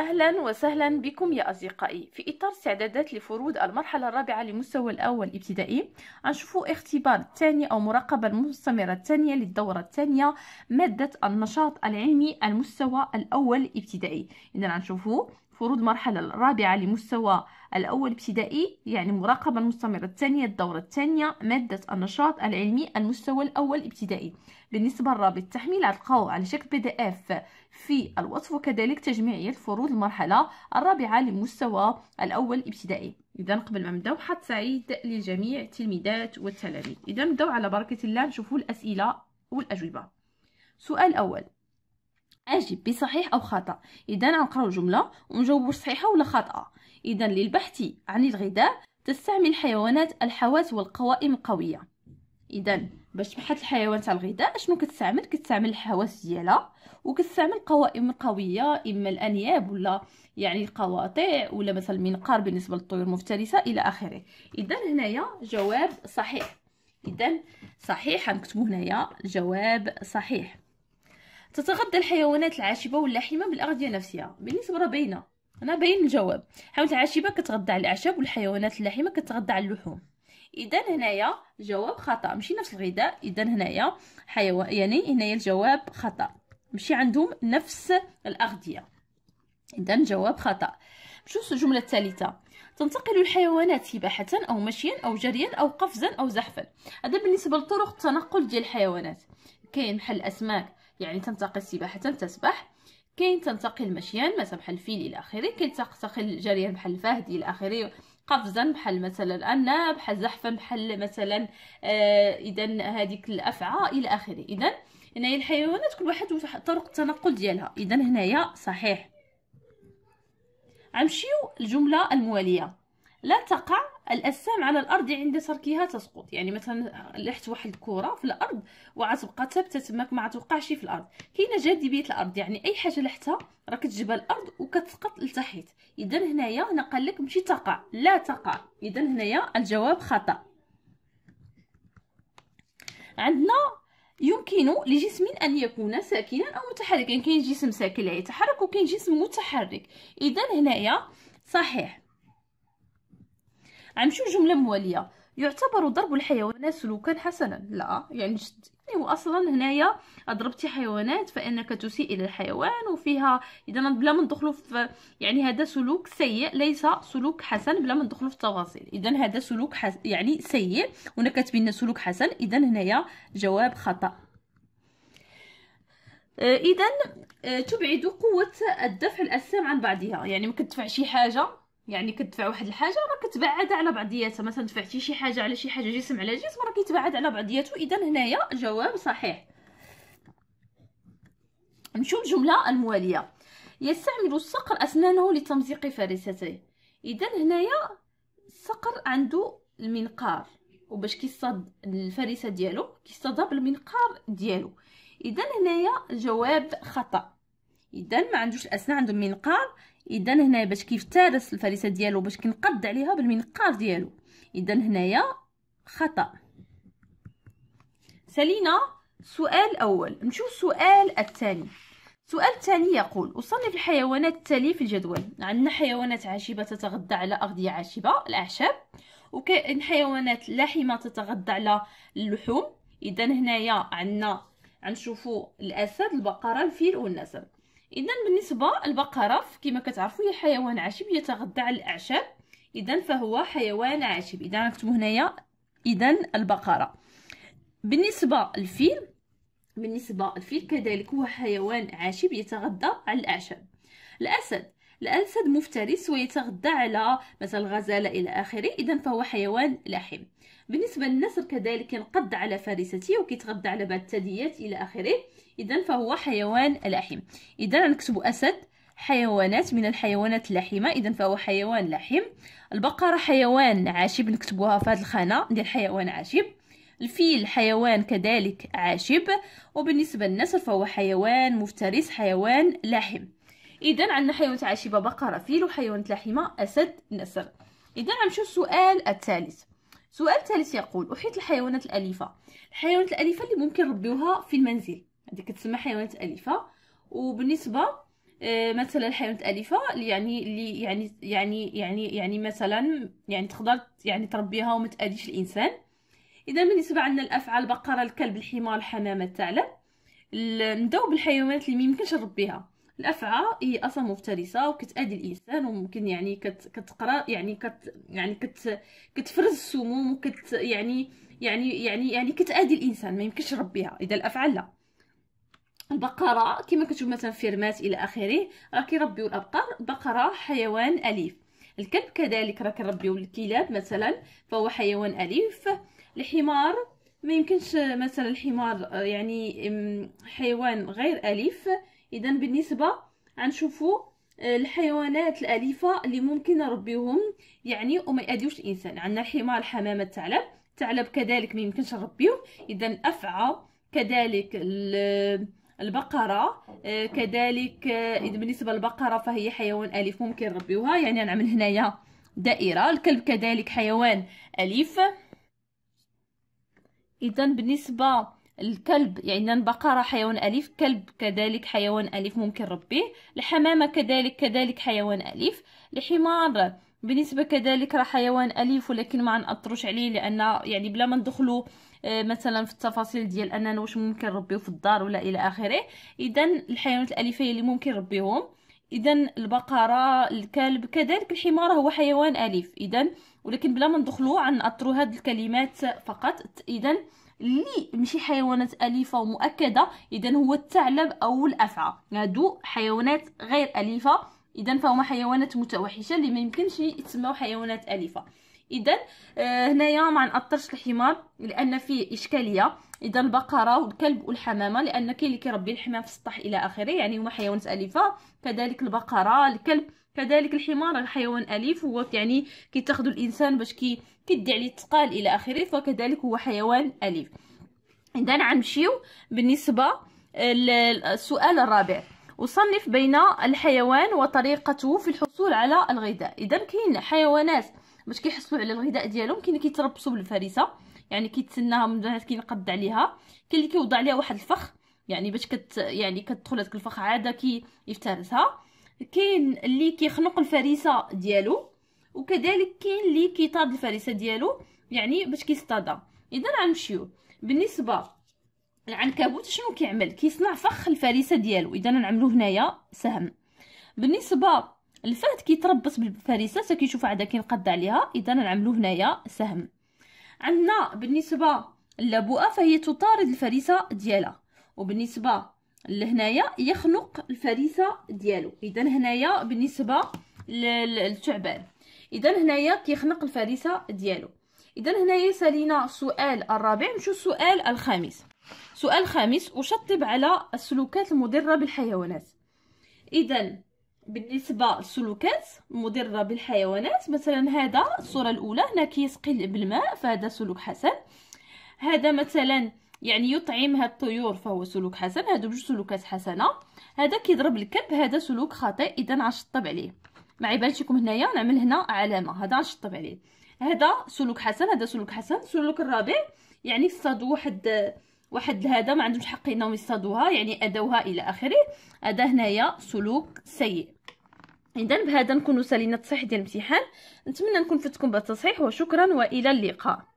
أهلا وسهلا بكم يا أصدقائي في إطار استعدادات لفروض المرحلة الرابعة لمستوى الأول الابتدائي غنشوفو اختبار الثاني أو مراقبة المستمرة الثانية للدورة الثانية مادة النشاط العلمي المستوى الأول الابتدائي إذا غنشوفوا فروض المرحلة الرابعة لمستوى الأول ابتدائي يعني مراقبة مستمرة الثانية الدورة الثانية مادة النشاط العلمي المستوى الأول ابتدائي بالنسبة للرابط تحميل على على شكل بي دي اف في الوصف وكذلك تجميعية فروض المرحلة الرابعة لمستوى الأول ابتدائي إذا قبل ما نبداو حظ سعيد لجميع التلميذات والتلاميذ إذا نبداو على بركة الله نشوفوا الأسئلة والأجوبة سؤال أول اجب بصحيح او خطا اذا نقراو جمله ونجاوبوا صحيحه ولا خاطئه اذا للبحث عن الغذاء تستعمل الحيوانات الحواس والقوائم القويه اذا باش تبحث الحيوان تاع الغذاء شنو كتستعمل كتستعمل الحواس ديالها وكتستعمل القوائم القويه اما الانياب ولا يعني القواطع ولا مثلا المنقار بالنسبه للطيور المفترسه الى اخره اذا هنايا جواب صحيح اذا صحيح غنكتبوا هنايا جواب صحيح تتغذى الحيوانات العاشبه واللحمه بالاغذيه نفسها بالنسبه راه باينه انا باين الجواب حيوانات العاشبه كتغذى على الاعشاب والحيوانات اللحمه كتغذى على اللحوم اذا هنايا جواب خطا ماشي نفس الغذاء اذا هنايا حيوان يعني هنايا الجواب خطا ماشي عندهم نفس الاغذيه اذا جواب خطا نشوف الجمله الثالثه تنتقل الحيوانات سباحه أو مشيا أو جريا أو قفزا أو زحفا هذا بالنسبة لطرق التنقل ديال الحيوانات كاين بحال الأسماك يعني تنتقل السباحة تسبح كاين تنتقل مشيا مثلا بحال الفيل الى اخره كاين تنتقل جريا بحال الفهد الى اخره قفزا بحال مثلا الناب بحال زحفا بحال مثلا آه اذا هذيك الافعى الى اخره اذا هنايا الحيوانات كل واحد طرق التنقل ديالها اذا هنايا صحيح غنمشيو الجمله المواليه لا تقع الاجسام على الارض عند تركها تسقط يعني مثلا لحت واحد الكره في الارض وعتبقى ثابته تماك ما غتوقعش في الارض كاينه جاذبيه الارض يعني اي حاجه لحتها راه كتجبها الارض وكتسقط لتحت اذا هنايا انا قال لك ماشي تقع لا تقع اذا هنايا الجواب خطا عندنا يمكن لجسم ان يكون ساكنا او متحركا كاين جسم ساكن لا يتحرك وكاين جسم متحرك اذا هنايا صحيح عمشو جملة موالية يعتبر ضرب الحيوانات سلوكا حسنا لا يعني يعني واصلا هنايا ضربتي حيوانات فانك تسيء الى الحيوان وفيها اذا بلا ما ندخلوا في يعني هذا سلوك سيء ليس سلوك حسن بلا ما ندخلوا في التفاصيل اذا هذا سلوك حس... يعني سيء وهنا كاتبين سلوك حسن اذا هنايا جواب خطا آه، اذا آه، تبعد قوه الدفع الاجسام عن بعضها يعني ما كتدفع شي حاجه يعني كتدفع واحد الحاجه راه كتبعد على بعضياتها مثلا دفعتي شي حاجه على شي حاجه جسم على جسم راه كيتبعد على بعضياته اذا هنايا الجواب صحيح نمشيو الجمله المواليه يستعمل الصقر اسنانه لتمزيق فريستيه اذا هنايا الصقر عنده المنقار وباش كيصطاد الفريسه ديالو كيصطادها بالمنقار ديالو اذا هنايا الجواب خطا اذا ما عندوش الاسنان عنده منقار اذا هنايا باش كيفترس الفريسه ديالو باش كنقض عليها بالمنقار ديالو اذا هنايا خطا سالينا سؤال اول نمشيو السؤال الثاني السؤال الثاني يقول أصنف الحيوانات التالية في الجدول عندنا حيوانات عاشبة تتغذى على أغذية عاشبة الأعشاب وكاين حيوانات لاحمة تتغذى على اللحوم إذا هنايا عندنا غنشوفوا الأسد البقرة الفيل والنسر اذا بالنسبه للبقره كما كتعرفوا هي حيوان عشب يتغذى على الاعشاب اذا فهو حيوان عشب اذا نكتبوا هنايا اذا البقره بالنسبه للفيل بالنسبه للفيل كذلك هو حيوان عشب يتغذى على الاعشاب الاسد الأسد مفترس ويتغذى على مثلا الغزالة إلى آخره إذا فهو حيوان لحم بالنسبة للنسر كذلك ينقض على فريسته وكيتغذى على بعض الثدييات إلى آخره إذا فهو حيوان لحم إذا نكتب أسد حيوانات من الحيوانات اللحمة إذا فهو حيوان لحم البقرة حيوان عاشب نكتبوها في هذه الخانة ديال حيوان عاشب الفيل حيوان كذلك عاشب وبالنسبة للنسر فهو حيوان مفترس حيوان لحم اذا عندنا حيوانات عاشبه بقره فيل وحيوانات لحمه اسد نسر اذا غنمشيو السؤال الثالث السؤال الثالث يقول احيط الحيوانات الاليفه الحيوانات الاليفه اللي ممكن نربيوها في المنزل هذه كتسمى حيوانات اليفه وبالنسبه آه، مثلا الحيوانات الاليفه اللي يعني اللي يعني يعني يعني يعني مثلا يعني تقدر يعني تربيها وما تاذيش الانسان اذا بالنسبه عندنا الافعى البقره الكلب الحمار الحمامه الثعلب نبداو بالحيوانات اللي ميمكنش نربيها الافعى هي اصلا مفترسه وكتادي الانسان وممكن يعني كت كتقرا يعني كت يعني كت كتفرز السموم وكت يعني يعني يعني يعني كتادي الانسان ما يمكنش ربيها اذا الافعى لا البقره كما كتشوف مثلا فيرمات الى اخره راه كيربيو الابقار بقره حيوان اليف الكلب كذلك راه كنربيو الكلاب مثلا فهو حيوان اليف الحمار ما يمكنش مثلا الحمار يعني حيوان غير اليف اذا بالنسبه غنشوفوا آه، الحيوانات الاليفه اللي ممكن نربيوهم يعني وما يأذيوش الانسان عندنا الحمار الحمامه الثعلب الثعلب كذلك ما يمكنش نربيه اذا الافعى كذلك البقره آه، كذلك آه، اذا بالنسبه للبقره فهي حيوان اليف ممكن نربيوها يعني نعمل هنايا دائره الكلب كذلك حيوان اليف اذا بالنسبه الكلب يعني البقرة حيوان أليف كلب كذلك حيوان أليف ممكن ربيه الحمامة كذلك كذلك حيوان أليف الحمار بالنسبة كذلك راه حيوان أليف ولكن ما نأطروش عليه لأن يعني بلا ما ندخلو آه، مثلا في التفاصيل ديال أننا واش ممكن نربيو في الدار ولا إلى آخره إذا الحيوانات الأليفة اللي ممكن نربيهم اذا البقره الكلب كذلك الحمار هو حيوان اليف اذا ولكن بلا ما ندخلو عن هاد الكلمات فقط اذا اللي ماشي حيوانات اليفه ومؤكده اذا هو الثعلب او الافعى هادو حيوانات غير اليفه اذا فهما حيوانات متوحشه اللي ما يمكنش يتسموا حيوانات اليفه اذا آه، هنايا ما نأطرش الحمار لان فيه اشكاليه اذا البقره والكلب والحمامه لان كاين اللي كيربي الحمام في السطح الى اخره يعني هما حيوانات اليفه كذلك البقره الكلب كذلك الحمار حيوان اليف هو يعني كيتاخذوا الانسان باش كي كيدي عليه الثقال الى اخره فكذلك هو حيوان اليف اذا غنمشيو بالنسبه للسؤال الرابع وصنف بين الحيوان وطريقته في الحصول على الغذاء اذا كاين حيوانات باش كيحصلوا على الغذاء ديالهم كاين كيتربصوا بالفريسه يعني كيتسناها من بعد كينقض عليها كاين اللي كيوضع عليها واحد الفخ يعني باش كت يعني كتدخل هذاك الفخ عاده كيفترسها كاين اللي كيخنق الفريسه ديالو وكذلك كاين اللي كيطاد الفريسه ديالو يعني باش كيصطادها اذا غنمشيو بالنسبه العنكبوت شنو كيعمل كيصنع فخ الفريسه ديالو اذا نعملو هنايا سهم بالنسبه الفهد كيتربص بالفريسه تكيشوف عاد كينقض عليها اذا نعملو هنايا سهم عندنا بالنسبه اللبؤه فهي تطارد الفريسه ديالها وبالنسبه لهنايا يخنق الفريسه ديالو اذا هنايا بالنسبه للثعبان اذا هنايا كيخنق الفريسه ديالو اذا هنايا سالينا السؤال الرابع نمشيو السؤال الخامس سؤال خامس اشطب على السلوكات المضره بالحيوانات اذا بالنسبه للسلوكات المضره بالحيوانات مثلا هذا الصوره الاولى هنا كيسقي بالماء فهذا سلوك حسن هذا مثلا يعني يطعم هاد الطيور فهو سلوك حسن هادو بجوج سلوكات حسنه هذا كيضرب الكلب هذا سلوك خاطئ اذا غنشطب عليه ما عيبانش لكم هنايا نعمل هنا علامه هذا غنشطب عليه هذا سلوك حسن هذا سلوك حسن السلوك الرابع يعني صاد واحد واحد هذا ما عندهمش حق انهم يصطادوها يعني ادوها الى اخره هذا هنايا سلوك سيء اذا بهذا نكون سالينا التصحيح ديال الامتحان نتمنى نكون فدتكم بالتصحيح وشكرا والى اللقاء